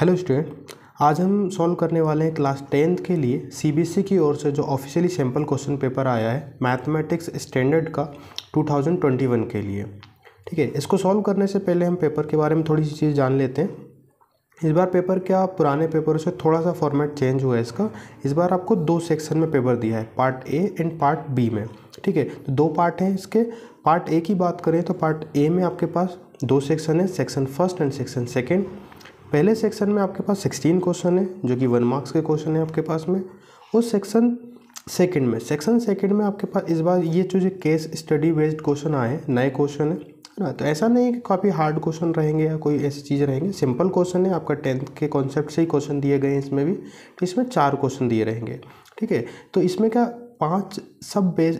hello student आज हम solve करने वाले हैं क्लास टेंथ के लिए सीबीएसई की ओर से जो ऑफिशियली सैम्पल क्वेश्चन पेपर आया है मैथमेटिक्स स्टैंडर्ड का 2021 के लिए ठीक है इसको सॉल्व करने से पहले हम पेपर के बारे में थोड़ी सी चीज़ जान लेते हैं इस बार पेपर क्या पुराने पेपरों से थोड़ा सा फॉर्मेट चेंज हुआ है इसका इस बार आपको दो सेक्शन में पेपर दिया है part A and part B में ठीक है तो दो पार्ट हैं इसके पार्ट ए की बात करें तो पार्ट ए में आपके पास दो सेक्शन है section first and section second पहले सेक्शन में आपके पास सिक्सटीन क्वेश्चन है जो कि वन मार्क्स के क्वेश्चन है आपके पास में उस सेक्शन सेकंड में सेक्शन सेकंड में आपके पास इस बार ये जो जो केस स्टडी बेस्ड क्वेश्चन आए हैं नए क्वेश्चन है ना तो ऐसा नहीं है कि काफ़ी हार्ड क्वेश्चन रहेंगे या कोई ऐसी चीज़ रहेंगे सिंपल क्वेश्चन है आपका टेंथ के कॉन्सेप्ट से ही क्वेश्चन दिए गए हैं इसमें भी तो इसमें चार क्वेश्चन दिए रहेंगे ठीक है तो इसमें क्या पांच सब बेस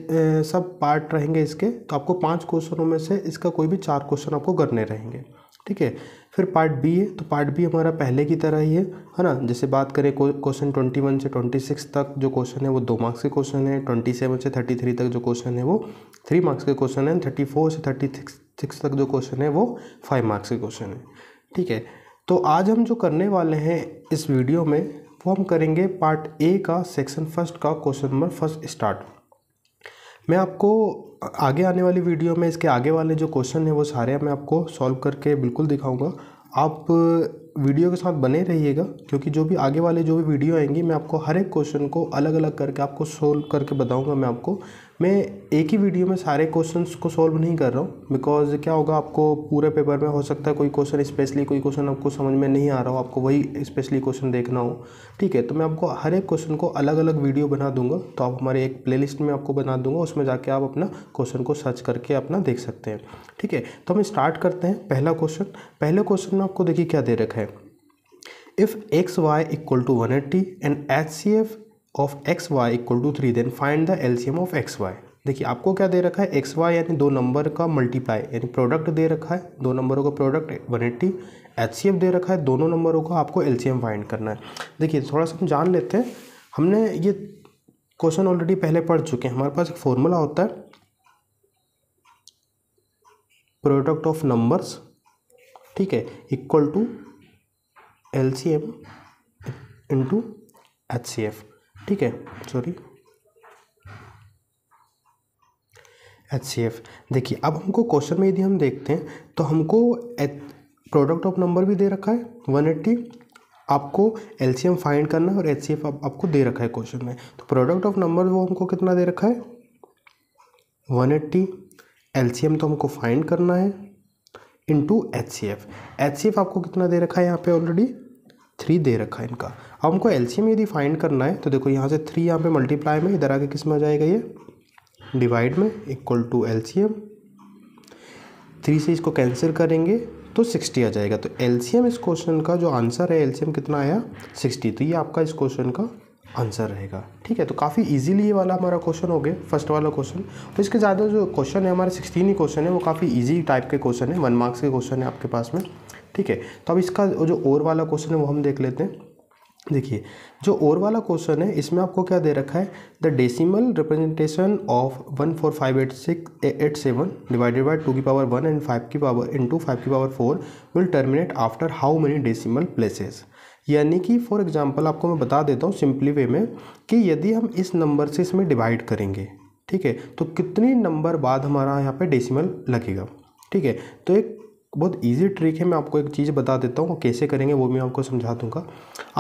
सब पार्ट रहेंगे इसके तो आपको पांच क्वेश्चनों में से इसका कोई भी चार क्वेश्चन आपको करने रहेंगे ठीक है फिर पार्ट बी है तो पार्ट बी हमारा पहले की तरह ही है है ना जैसे बात करें क्वेश्चन ट्वेंटी वन से ट्वेंटी सिक्स तक जो क्वेश्चन है वो दो मार्क्स के क्वेश्चन है ट्वेंटी सेवन से थर्टी थ्री तक जो क्वेश्चन है वो थ्री मार्क्स के क्वेश्चन है थर्टी फोर से थर्टी सिक्स तक जो क्वेश्चन है वो फाइव मार्क्स के क्वेश्चन है ठीक है तो आज हम जो करने वाले हैं इस वीडियो में वो हम करेंगे पार्ट ए का सेक्शन फर्स्ट का क्वेश्चन नंबर फर्स्ट स्टार्ट मैं आपको आगे आने वाली वीडियो में इसके आगे वाले जो क्वेश्चन हैं वो सारे मैं आपको सॉल्व करके बिल्कुल दिखाऊंगा आप वीडियो के साथ बने रहिएगा क्योंकि जो भी आगे वाले जो भी वीडियो आएंगी मैं आपको हर एक क्वेश्चन को अलग अलग करके आपको सोल्व करके बताऊंगा मैं आपको मैं एक ही वीडियो में सारे क्वेश्चंस को सॉल्व नहीं कर रहा हूँ बिकॉज क्या होगा आपको पूरे पेपर में हो सकता है कोई क्वेश्चन स्पेशली कोई क्वेश्चन आपको समझ में नहीं आ रहा हो आपको वही स्पेशली क्वेश्चन देखना हो ठीक है तो मैं आपको हर एक क्वेश्चन को अलग अलग वीडियो बना दूंगा तो आप हमारे एक प्ले में आपको बना दूंगा उसमें जाके आप अपना क्वेश्चन को सर्च करके अपना देख सकते हैं ठीक है तो हम स्टार्ट करते हैं पहला क्वेश्चन पहले क्वेश्चन में आपको देखिए क्या दे रखा है if X Y equal to one eighty and H C F of X Y equal to three then find the LCM of X Y देखिए आपको क्या दे रखा है एक्स वाई यानी दो नंबर का मल्टीप्लाई यानी प्रोडक्ट दे रखा है दो नंबरों का product one eighty H C F दे रखा है दोनों नंबरों का आपको एल सी एम फाइंड करना है देखिए थोड़ा सा हम जान लेते हैं हमने ये क्वेश्चन ऑलरेडी पहले पढ़ चुके हैं हमारे पास एक फॉर्मूला होता है प्रोडक्ट ऑफ नंबर्स ठीक है equal to L C M into H C F ठीक है सॉरी एच सी एफ देखिए अब हमको क्वेश्चन में यदि हम देखते हैं तो हमको प्रोडक्ट ऑफ नंबर भी दे रखा है वन एट्टी आपको एलसीएम फाइंड करना है और एच सी आप, आपको दे रखा है क्वेश्चन में तो प्रोडक्ट ऑफ नंबर वो हमको कितना दे रखा है वन एट्टी एलसीएम तो हमको फाइंड करना है into H C F H C F आपको कितना दे रखा है यहाँ पे ऑलरेडी थ्री दे रखा है इनका अब हमको एलसीएम यदि फाइंड करना है तो देखो यहाँ से थ्री यहाँ पे मल्टीप्लाई में इधर आके किस में आ जाएगा ये डिवाइड में इक्वल टू एलसीएम थ्री से इसको कैंसिल करेंगे तो सिक्सटी आ जाएगा तो एलसीएम इस क्वेश्चन का जो आंसर है एलसीएम कितना आया सिक्सटी तो ये आपका इस क्वेश्चन का आंसर रहेगा ठीक है तो काफ़ी इजीली ये वाला हमारा क्वेश्चन हो गया फर्स्ट वाला क्वेश्चन और तो इसके ज़्यादा जो क्वेश्चन है हमारे सिक्सटीन ही क्वेश्चन है वो काफ़ी इजी टाइप के क्वेश्चन है वन मार्क्स के क्वेश्चन है आपके पास में ठीक है तो अब इसका जो और वाला क्वेश्चन है वो हम देख लेते हैं देखिए जो और वाला क्वेश्चन है इसमें आपको क्या दे रखा है the decimal representation of one four five eight six eight seven divided by two की पावर वन एंड फाइव की पावर टू फाइव की power four will terminate after how many decimal places यानी कि फॉर एग्जांपल आपको मैं बता देता हूँ सिंपली वे में कि यदि हम इस नंबर से इसमें डिवाइड करेंगे ठीक है तो कितने नंबर बाद हमारा यहाँ पे डेसिमल लगेगा ठीक है तो एक बहुत इजी ट्रिक है मैं आपको एक चीज़ बता देता हूँ कैसे करेंगे वो मैं आपको समझा दूँगा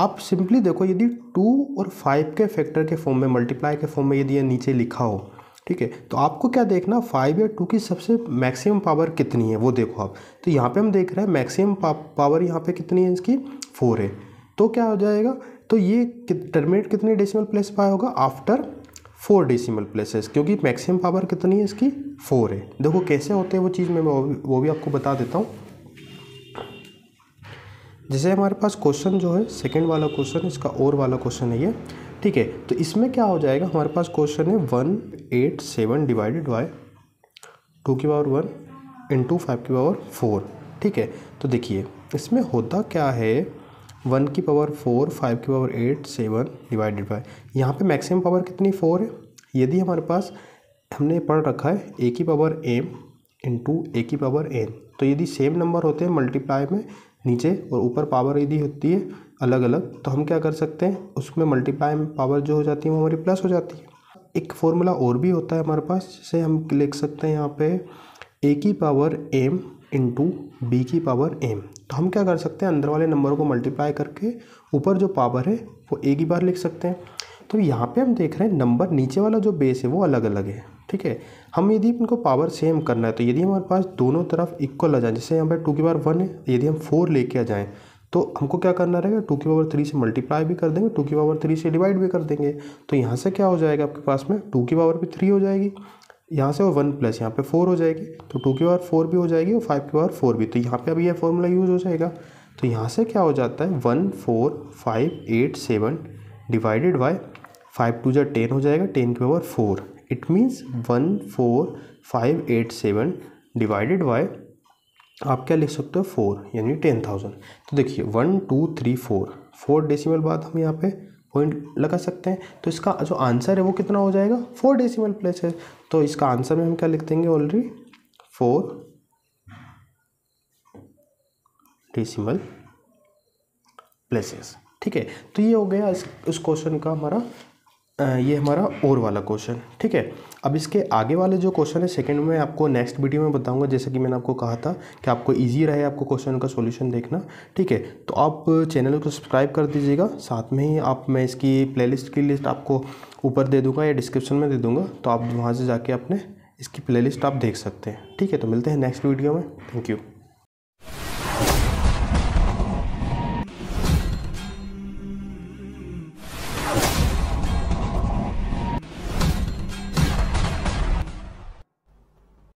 आप सिंपली देखो यदि टू और फाइव के फैक्टर के फॉर्म में मल्टीप्लाई के फॉर्म में यदि ये नीचे लिखा हो ठीक है तो आपको क्या देखना फाइव या टू की सबसे मैक्सिमम पावर कितनी है वो देखो आप तो यहाँ पे हम देख रहे हैं मैक्सिमम पावर यहाँ पे कितनी है इसकी फोर है तो क्या हो जाएगा तो ये टर्मिनेट कितने डेसिमल प्लेस पर होगा आफ्टर फोर डेसिमल प्लेसेस क्योंकि मैक्सिमम पावर कितनी है इसकी फोर है देखो कैसे होते हैं वो चीज़ मैं वो भी आपको बता देता हूँ जैसे हमारे पास क्वेश्चन जो है सेकेंड वाला क्वेश्चन इसका और वाला क्वेश्चन है ये ठीक है तो इसमें क्या हो जाएगा हमारे पास क्वेश्चन है one eight seven divided by two की पावर वन इंटू फाइव की पावर फोर ठीक है तो देखिए इसमें होता क्या है वन की पावर फोर फाइव की power eight seven divided by यहाँ पे मैक्सिमम पावर कितनी फोर है यदि हमारे पास हमने पढ़ रखा है ए की पावर एम इंटू ए की पावर एन तो यदि सेम नंबर होते हैं मल्टीप्लाई में नीचे और ऊपर पावर यदि होती है अलग अलग तो हम क्या कर सकते हैं उसमें मल्टीप्लाई में पावर जो हो जाती है वो हमारी प्लस हो जाती है एक फॉर्मूला और भी होता है हमारे पास जिसे हम लिख सकते हैं यहाँ पे ए की पावर एम इंटू बी की पावर एम तो हम क्या कर सकते हैं अंदर वाले नंबरों को मल्टीप्लाई करके ऊपर जो पावर है वो ए की बार लिख सकते हैं तो यहाँ पे हम देख रहे हैं नंबर नीचे वाला जो बेस है वो अलग अलग है ठीक है हम यदि इनको पावर सेम करना है तो यदि हमारे पास दोनों तरफ इक्वल आ जाए जैसे यहाँ पर टू की पावर वन है यदि हम फोर लेके आ जाएँ तो हमको क्या करना रहेगा टू की पावर थ्री से मल्टीप्लाई भी कर देंगे टू की पावर थ्री से डिवाइड भी कर देंगे तो यहाँ से क्या हो जाएगा आपके पास में टू की पावर भी थ्री हो जाएगी यहाँ से वो वन प्लस यहाँ पे फोर हो जाएगी तो टू की पावर फोर भी हो जाएगी और फाइव की पावर फोर भी तो यहाँ पे अभी ये फॉर्मूला यूज़ हो जाएगा तो यहाँ से क्या हो जाता है one four five eight seven divided by five two जो टेन हो जाएगा टेन की power four it means one four five eight seven divided by आप क्या लिख सकते हो फोर यानी टेन थाउजेंड तो देखिए one two three four four decimal बाद हम यहाँ पे पॉइंट लगा सकते हैं तो इसका जो आंसर है वो कितना हो जाएगा फोर डेसिमल प्लेस है तो इसका आंसर में हम क्या लिख देंगे ऑलरेडी फोर डेसिमल प्लेसेस ठीक है तो ये हो गया इस, क्वेश्चन का हमारा ये हमारा और वाला क्वेश्चन ठीक है अब इसके आगे वाले जो क्वेश्चन है सेकंड में आपको नेक्स्ट वीडियो में बताऊंगा जैसे कि मैंने आपको कहा था कि आपको इजी रहे आपको क्वेश्चन का सॉल्यूशन देखना ठीक है तो आप चैनल को सब्सक्राइब कर दीजिएगा साथ में ही आप मैं इसकी प्लेलिस्ट की लिस्ट आपको ऊपर दे दूँगा या डिस्क्रिप्शन में दे दूँगा तो आप वहाँ से जाके अपने इसकी प्ले आप देख सकते हैं ठीक है तो मिलते हैं नेक्स्ट वीडियो में थैंक यू